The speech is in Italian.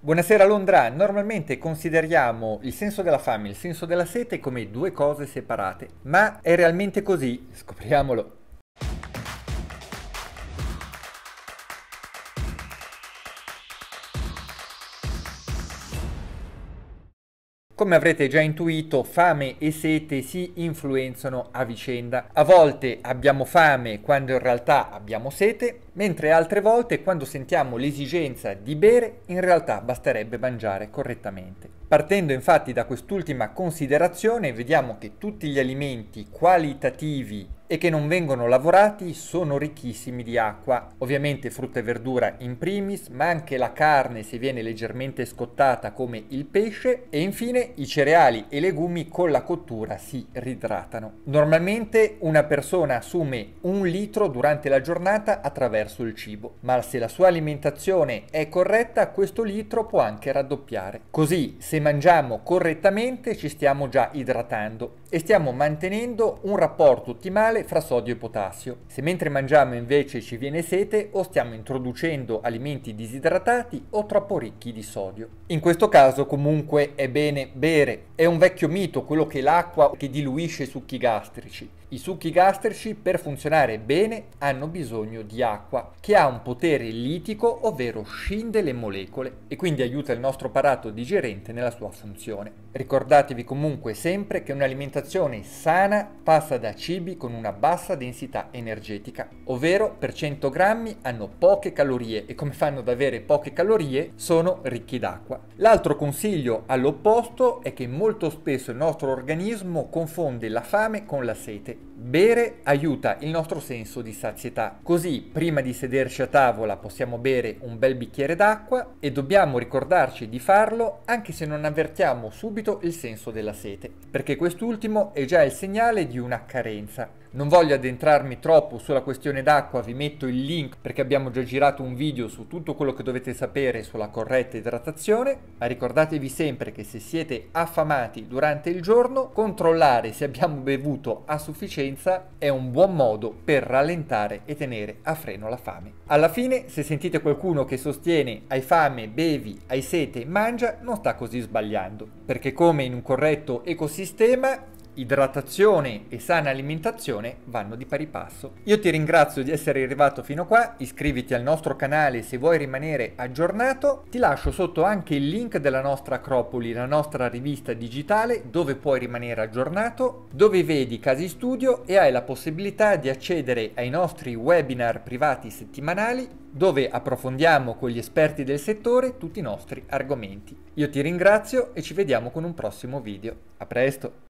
Buonasera Londra, normalmente consideriamo il senso della fame e il senso della sete come due cose separate, ma è realmente così? Scopriamolo! Come avrete già intuito, fame e sete si influenzano a vicenda. A volte abbiamo fame quando in realtà abbiamo sete, mentre altre volte quando sentiamo l'esigenza di bere, in realtà basterebbe mangiare correttamente. Partendo infatti da quest'ultima considerazione, vediamo che tutti gli alimenti qualitativi e che non vengono lavorati sono ricchissimi di acqua. Ovviamente frutta e verdura in primis, ma anche la carne se viene leggermente scottata come il pesce e infine i cereali e legumi con la cottura si ridratano. Normalmente una persona assume un litro durante la giornata attraverso il cibo, ma se la sua alimentazione è corretta questo litro può anche raddoppiare. Così se mangiamo correttamente ci stiamo già idratando e stiamo mantenendo un rapporto ottimale naturale fra sodio e potassio. Se mentre mangiamo invece ci viene sete o stiamo introducendo alimenti disidratati o troppo ricchi di sodio. In questo caso comunque è bene bere. È un vecchio mito quello che l'acqua che diluisce i succhi gastrici. I succhi gastrici per funzionare bene hanno bisogno di acqua che ha un potere litico ovvero scinde le molecole e quindi aiuta il nostro apparato digerente nella sua funzione. Ricordatevi comunque sempre che un'alimentazione sana passa da cibi con una una bassa densità energetica, ovvero per 100 grammi hanno poche calorie e come fanno ad avere poche calorie sono ricchi d'acqua. L'altro consiglio all'opposto è che molto spesso il nostro organismo confonde la fame con la sete Bere aiuta il nostro senso di sazietà, così prima di sederci a tavola possiamo bere un bel bicchiere d'acqua e dobbiamo ricordarci di farlo anche se non avvertiamo subito il senso della sete, perché quest'ultimo è già il segnale di una carenza. Non voglio addentrarmi troppo sulla questione d'acqua, vi metto il link perché abbiamo già girato un video su tutto quello che dovete sapere sulla corretta idratazione, ma ricordatevi sempre che se siete affamati durante il giorno, controllare se abbiamo bevuto a sufficienza sofferenza è un buon modo per rallentare e tenere a freno la fame. Alla fine, se sentite qualcuno che sostiene hai fame, bevi, hai sete, mangia, non sta così sbagliando, perché come in un corretto ecosistema idratazione e sana alimentazione vanno di pari passo. Io ti ringrazio di essere arrivato fino a qua, iscriviti al nostro canale se vuoi rimanere aggiornato, ti lascio sotto anche il link della nostra Acropoli, la nostra rivista digitale dove puoi rimanere aggiornato, dove vedi casi studio e hai la possibilità di accedere ai nostri webinar privati settimanali dove approfondiamo con gli esperti del settore tutti i nostri argomenti. Io ti ringrazio e ci vediamo con un prossimo video. A presto!